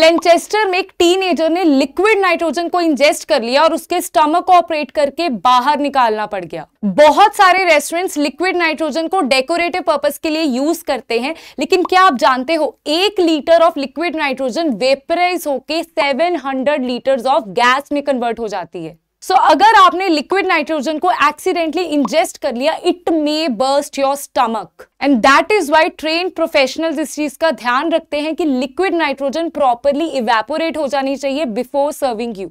लेंचेस्टर में एक टीनेजर ने लिक्विड नाइट्रोजन को इंजेस्ट कर लिया और उसके स्टमक को ऑपरेट करके बाहर निकालना पड़ गया बहुत सारे रेस्टोरेंट्स लिक्विड नाइट्रोजन को डेकोरेटिव पर्पस के लिए यूज करते हैं लेकिन क्या आप जानते हो एक litre of liquid nitrogen vaporize होकर सेवन लीटर ऑफ गैस में कन्वर्ट हो जाती है सो so, अगर आपने लिक्विड नाइट्रोजन को एक्सीडेंटली इंजेस्ट कर लिया it may burst your stomach and that is why trained professional इस चीज का ध्यान रखते हैं कि लिक्विड नाइट्रोजन प्रॉपरली इवेपोरेट हो जानी चाहिए बिफोर सर्विंग यू